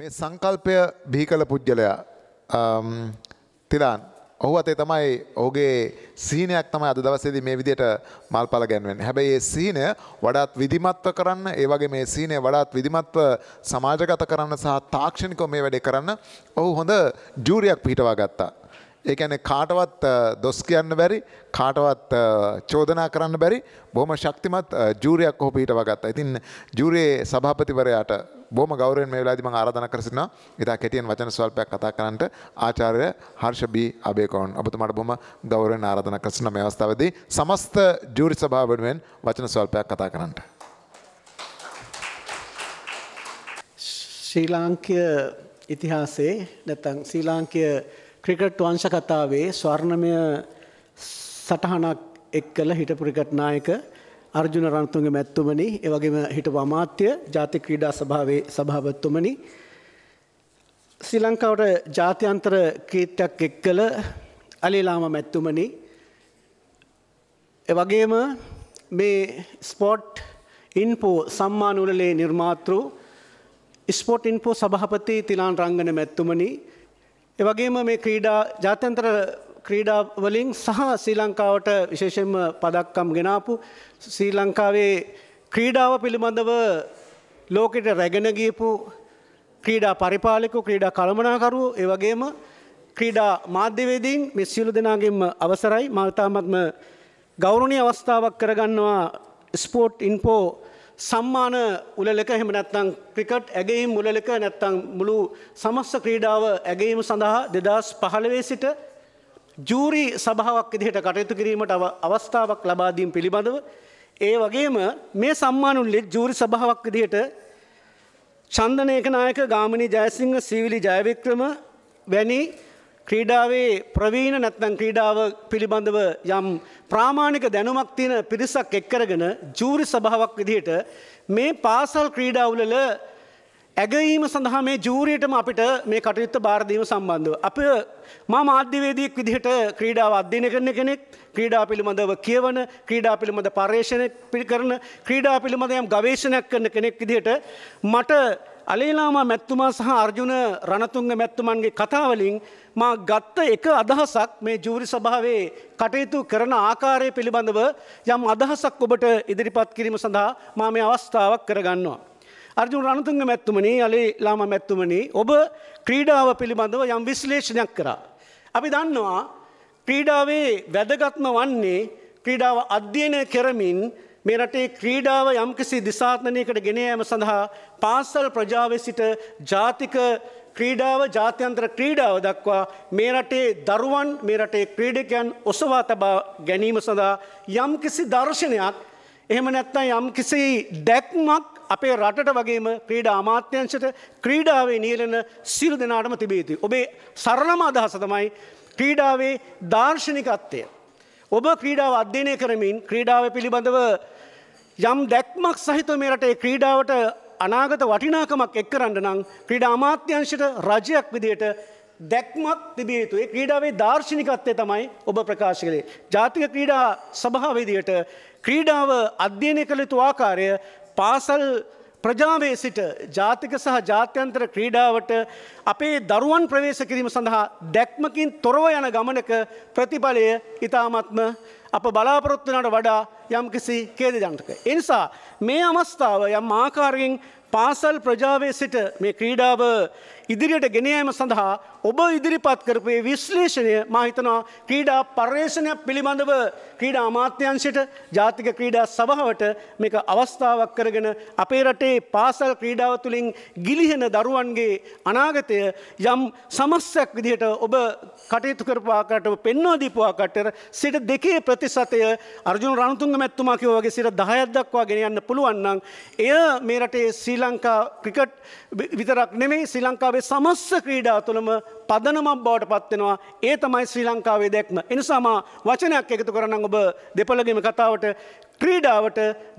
මේ සංකල්පය බිහි කළ පුද්ගලයා um, තිලාන් ඔහු අතේ තමයි ඔහුගේ සීනයක් තමයි අද දවසේදී මේ විදිහට මල්පල ගැන්වෙන්නේ. හැබැයි මේ සීනය වඩාත් විධිමත්ව කරන්න, ඒ වගේ මේ සීනය වඩාත් විධිමත්ව සමාජගත කරන්න සහ තාක්ෂණිකව මේ වැඩේ කරන්න ඔහු හොඳ ජූරියක් පිහිටවා ගත්තා. ඒ කියන්නේ කාටවත් uh, දොස් කියන්න බැරි, කාටවත් uh, චෝදනා කරන්න බැරි බොහොම ශක්තිමත් uh, ජූරියක් ඔහු පිහිටවා ගත්තා. ඉතින් ජූරියේ සභාපතිවරයාට බොම ගෞරයෙන් මේ වෙලාදි මම ආරාධනා කර සිටිනවා. ඉතා කෙටියෙන් වචන ස්වල්පයක් කතා කරන්නට ආචාර්ය හර්ෂ බී අබේකෝන් ඔබතුමාට බොම ගෞරයෙන් ආරාධනා කර සිටින මේ අවස්ථාවේදී සමස්ත ජූරි සභාව වෙනුවෙන් වචන ස්වල්පයක් කතා කරන්නට. ශ්‍රී ලාංකීය ඉතිහාසයේ නැත්නම් ශ්‍රී ලාංකීය ක්‍රිකට් වංශ කතාවේ ස්වර්ණමය සටහනක් එක් කළ හිටපු ක්‍රිකට් නායක අර්ජුන රණතුංග මැතිතුමනි, ඒ වගේම හිටපු අමාත්‍ය ජාතික ක්‍රීඩා සභාවේ සභාපතිතුමනි ශ්‍රී ලංකාවට ජාත්‍යන්තර කීර්තියක් එක් කළ අලිලාම මැතිතුමනි ඒ වගේම මේ ස්පෝට් ඉන්පෝ සම්මාන උළෙලේ නිර්මාතෘ ස්පෝට් ඉන්පෝ සභාපති තිලාන් රංගන මැතිතුමනි ඒ වගේම මේ ක්‍රීඩා ජාත්‍යන්තර ක්‍රීඩාවලින් සහ ශ්‍රී ලංකාවට විශේෂෙන්ම පදක්කම් ගෙනාපු ශ්‍රී ලංකාවේ ක්‍රීඩාව පිළිබඳව ලෝකෙට රැගෙන ගියපු ක්‍රීඩා පරිපාලකු ක්‍රීඩා කළමනාකරු ඒවගේම ක්‍රීඩා මාධ්‍යවේදීන් මෙ සියලු දෙනාගෙන්ම අවසරයි මල්තාමත්ම ගෞරණය අවස්ථාවක් කරගන්නවා ස්පෝට් ඉන්පෝ සම්මාන උලලක හෙම නැත්තං ක්‍රිකට් ඇගේම් මුලලක නැත්තං මුළු සමස්ස ක්‍රීඩාව ඇගේම සඳහා දෙදස් පහළවේ සිට ජූරි සභාවක් ඉදිහට කටයුතු කිරීමට අවස්ථාවක් ලබාදීම් පිළිබඳව. ඒ වගේම මේ සම්මානුල්ලෙත් ජූරි සභාවක් ඉදිහට චන්දනයකනායක ගාමනී ජයසිංහ සීවිලි ජයවික්‍රම වැනි ක්‍රීඩාවේ ප්‍රවීණ නැත්නම් ක්‍රීඩාව පිළිබඳව යම් ප්‍රාමාණික දැනුමක් තියෙන පිරිසක් එක්කරගෙන ජූරි සභාවක් විදිහට මේ පාසල් ක්‍රීඩාවුලල ඇගීම සඳහා මේ ජූරියටම අපිට මේ කටයුත්ත භාරදීම සම්බන්ධව. අප මා මාධ්‍යවේදීක් විදිහට ක්‍රීඩාව අධ්‍යයන කරන කෙනෙක් ක්‍රීඩා පිළිබඳව කියවන ක්‍රීඩා පිළිබඳ පර්යේෂණ කරන ක්‍රීඩා පිළිබඳ යම් ගවේෂණයක් කරන කෙනෙක් විදිහට මට අලේලාමා මැත්තුමා සහ අර්ජුන රණතුංග මැත්තුමන්ගේ කතාවලින් මා ගත්ත එක අදහසක් මේ ජූරි සභාවේ කටයුතු කරන ආකාරය පිළිබඳව යම් අදහසක් ඔබට ඉදිරිපත් කිරීම සඳහා මා මේ අවස්ථාවක් කරගන්නවා. අර්ජුන රණතුංග මැත්තුමනේ අලේ ලාම මැත්තුමනේ ඔබ ක්‍රීඩාව පිළිබඳව යම් විශ්ලේෂණයක් කරා. අපි දන්නවා ක්‍රීඩාවේ වැදගත්ම වන්නේ ක්‍රීඩාව අධ්‍යයනය කරමින් මේ රටේ ක්‍රීඩාව යම්කිසි දිසාත්නයකට ගෙන ෑම සඳහා පාසල් ප්‍රජාව සිට ජාතික ක්‍රීඩාව ජාත්‍යන්තර ක්‍රීඩාව දක්වා මේ රටේ දරුවන් මේ රටේ ක්‍රීඩකයන් ඔසවා තබා ගැනීම සඳහා යම්කිසි දර්ශනයක් එහෙම නැත්තම් යම්කිසි දැක්මක් අපේ රටට වගේම ක්‍රීඩා අමාත්‍යංශයට ක්‍රීඩාවේ නියලන සිරු දෙනාටම තිබිය යුතුයි. ඔබේ සරලම අදහස තමයි ක්‍රීඩාවේ දාර්ශනිකත්වය. ඔබ ක්‍රීඩාව අධ්‍යයනය කරමින් ක්‍රීඩාව පිළිබඳව යම් දැක්මක් සහිත මේ රටේ ක්‍රීඩාවට අනාගත වටිනාකමක් එක් කරන්න නම් ක්‍රීඩා අමාත්‍යංශයට රජයක් විදියට දැක්මත් තිබිය යුතුයි. ක්‍රීඩාවේ දාර්ශනිකත්වය තමයි ඔබ ප්‍රකාශ කළේ. ජාතික ක්‍රීඩා සභාවේදියට ක්‍රීඩාව අධ්‍යයනය කළ යුතු ආකාරය පාසල් ප්‍රජාවේ සිට ජාතික සහ ජාත්‍යන්තර ක්‍රීඩාවට අපේ දරුවන් ප්‍රවේශ කිරීම සඳහා දැක්මකින් තොරව යන ගමනක ප්‍රතිඵලය ඉතාමත්ම අප බලාපොරොත්තුනට වඩා යම්කිසි කේදජන්ටක. එනිසා මේ අමස්ථාව යම් ආකාරයෙන් පාසල් ප්‍රජාවේ සිට මේ ක්‍රීඩාව ඉදිරියට ගෙනයෑම සඳහා ඔබ ඉදිරිපත් කරපේ විශ්ලේෂණය මහිතනවා ක්‍රීඩා පර්යේෂණයක් පිළිබඳව ක්‍රීඩා අමාත්‍යංශයට ජාතික ක්‍රීඩා සභාවට මේක අවස්ථාවක් කරගෙන අපේ රටේ පාසල් ක්‍රීඩාව තුළින් ගිලිහෙන දරුවන්ගේ අනාගතය යම් සමස්සයක් විදිහට ඔබ කටයුතු කරපාකට පෙන්වා දීපුවාකට සිට දෙකේ ප්‍රතිශතය අර්ජුන රණතුංග මැත්තුමා කිව වගේ සිර දහයක් දක්වා ගෙනයන්න පුළුවන්නම් එය මේ රටේ ශ්‍රී ලංකා ක්‍රිකට් විතරක් නෙමේ ශ්‍රී ලංකාවේ සමස්ස ක්‍රීඩා තුළම පදනමක් බවට පත්වෙනවා ඒ තමයි ශ්‍රී ලංකාවේ දැක්ම. එනිසාමා වචනයක් එකතු කරන්න ඔබ දෙපළගෙම කතාවට ක්‍රීඩාවට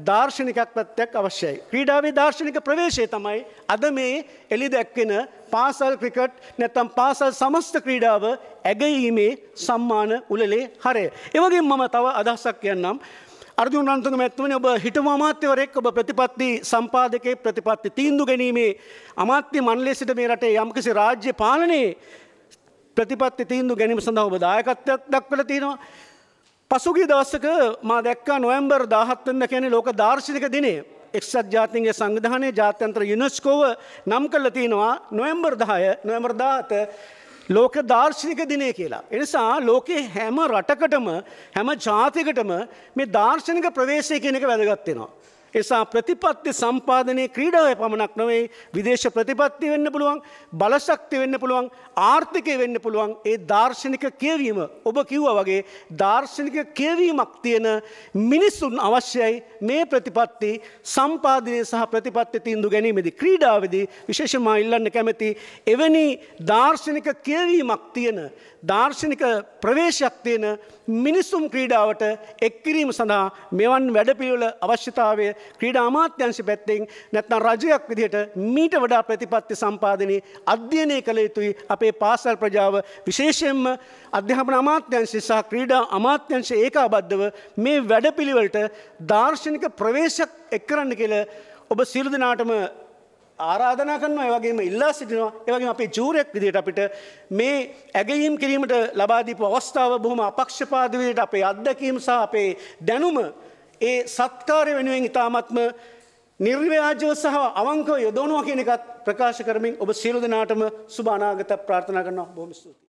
දර්ශනිකක් පැත්තයක් අවශ්‍යයි. ක්‍රීඩාවේ දර්ශනික ප්‍රවේශය තමයි අද මේ එලි දැක්වෙන පාසල් ක්‍රිකට් නැත්තම් පාසල් සමස්ත ක්‍රීඩාව ඇගයීමේ සම්මාන උලලේ හරය. එවගේ මම තව අදහසක් කියන්නම්. අර්ජුන් රන්තුගම ඇත්වන ඔබ හිටම අමාත්‍යවරෙක් ඔබ ප්‍රතිපත්ති සම්පාදකයේ ප්‍රතිපත්ති තීන්දු ගැනීමේ අමාත්‍ය මණ්ඩලයේ සිට මේ රටේ යම්කිසි රාජ්‍ය පාලනයේ ප්‍රතිපත්ති තීන්දු ගැනීම සඳහා ඔබ දායකත්වයක් දක්වලා තියෙනවා. පසුගිය දවසක මා දැක්කා නොවැම්බර් 17 වෙනිදා කියන්නේ ලෝක දාර්ශනික දිනය. එක්සත් ජාතින්ගේ සංවිධානයේ ජාත්‍යන්තර යුනෙස්කෝව නම් කරලා තිනවා නොවැම්බර් 10 නොවැම්බර් 17 ලෝක දාර්ශනික දිනය කියලා. එනිසා ලෝකයේ හැම රටකටම හැම ජාතිකටම මේ දාර්ශනික ප්‍රවේශය කියන එක වැදගත්වෙනවා. එසා ප්‍රතිපත්ති සම්පාධනය ක්‍රීඩාව පමණක් නොවේ විදේශ ප්‍රතිපත්ති වෙන්න පුළුවන් බලශක්ති වෙන්න පුළුවන් ආර්ථිකය වෙන්න පුළුවන් ඒ දර්ශනික කියවීම ඔබ කිව්ව වගේ දර්ශනික කියවීමක් තියෙන මිනිස්සුන් අවශ්‍යයි මේ ප්‍රතිපත්ති සම්පාධනය සහ ප්‍රතිපත්ති තිීන්දු ගැනීමේදී ක්‍රීඩාවදී විශේෂමා ඉල්ලන්න කැමති එවැනි දර්ශනික කියවීමක් තියෙන දර්ශනික ප්‍රවේශයක් තියෙන මිනිස්සුම් ක්‍රීඩාවට එක්කිරීම සඳහා මෙවන් වැඩපිළිවෙල අවශ්‍යතාවය ක්‍රීඩා අමාත්‍යංශ පැත්තෙන් නැත්නම් රජයක් විදිහට මීට වඩා ප්‍රතිපත්ති සම්පාදනයේ අධ්‍යයනය කළ යුතුයි අපේ පාසල් ප්‍රජාව විශේෂයෙන්ම අධ්‍යාපන අමාත්‍යංශය සහ ක්‍රීඩා අමාත්‍යංශය ඒකාබද්ධව මේ වැඩපිළිවෙලට දාර්ශනික ප්‍රවේශයක් එක් කරන්න කියලා ඔබ සියලු දෙනාටම ආරාධනා කරනවා ඒවගේම ඉල්ලා සිටිනවා ඒවගේ අපේ ජූරෙක් විදිට අපිට මේ ඇගයීම් කිරීමට ලබාදීපු අවස්ථාව බොහොම අපක්ෂපාදවිදිට අපේ අත්දැකීම් සහ අපේ දැනුම ඒ සත්කාරය වෙනුවෙන් ඉතාමත්ම නිර්ව්‍යාජව සහ අවංකව යොදවනවා කියන එකත් ප්‍රකාශ කරමින් ඔබ සියලු දෙනාටම සුභ අනාගත ප්‍රාර්ථනා කරනවා බොහොම ස්තුතියි